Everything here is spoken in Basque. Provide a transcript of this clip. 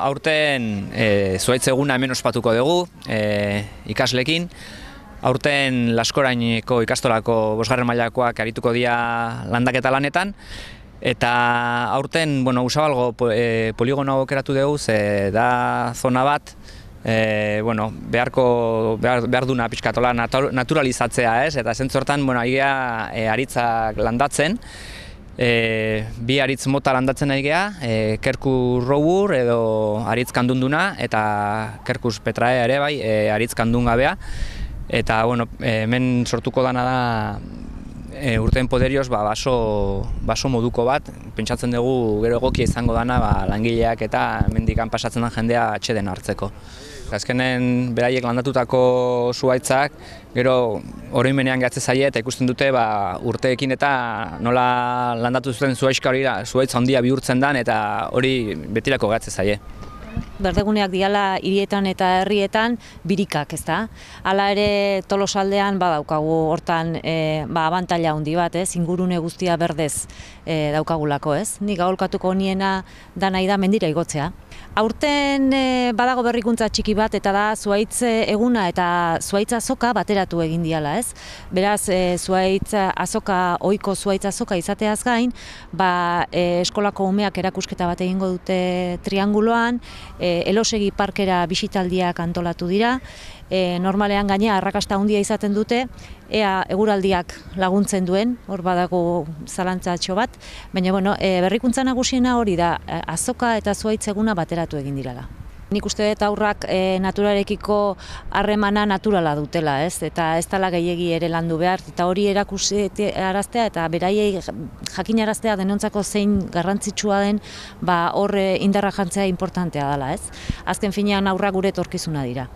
aurten e, eh, zuaitz eguna hemen ospatuko dugu e, eh, ikaslekin. Aurten laskoraineko ikastolako bosgarren mailakoak arituko dira landaketa lanetan. Eta aurten, bueno, usabalgo e, eh, poligona okeratu dugu, ze da zona bat, e, bueno, beharko, behar, behar duna pixkatola naturalizatzea, ez? Eta zentzortan, bueno, aria e, aritzak landatzen e, bi aritz mota landatzen nahi geha, e, kerku robur edo aritz kandunduna eta kerkus petrae ere bai e, aritz kandun gabea. Eta, bueno, e, hemen sortuko dana da e, eh, urten poderioz ba, baso, baso moduko bat, pentsatzen dugu gero egokia izango dana ba, langileak eta mendikan pasatzen den jendea atxeden hartzeko. Azkenen beraiek landatutako zuaitzak, gero hori menean gehatze zaie eta ikusten dute ba, urteekin eta nola landatu zuten zuaitzka hori da, zuaitza ondia bihurtzen dan eta hori betirako gehatze zaie berdeguneak diala hirietan eta herrietan birikak, ezta. Hala ere Tolosaldean badaukagu hortan e, ba abantaila handi bat, ez? Ingurune guztia berdez e, daukagulako, ez? Ni gaulkatuko honiena da nahi da mendira igotzea. Aurten eh, badago berrikuntza txiki bat eta da zuaitz eguna eta zuaitza azoka bateratu egin diala, ez? Beraz, e, zuaitza azoka ohiko zuaitza azoka izateaz gain, ba e, eskolako umeak erakusketa bat egingo dute trianguloan, Elosegi Parkera bisitaldiak antolatu dira, e, normalean gainea arrakasta handia izaten dute, ea eguraldiak laguntzen duen, hor badago zalantzatxo bat, baina bueno, e, berrikuntza nagusiena hori da, e, azoka eta zuaitzeguna bateratu egin dirala. Nik uste dut aurrak e, eh, naturarekiko harremana naturala dutela, ez? Eta ez dela gehiegi ere landu behar, eta hori erakusi araztea, eta beraiei jakin araztea denontzako zein garrantzitsua den, ba horre eh, indarra jantzea importantea dela, ez? Azken finean aurrak gure torkizuna dira.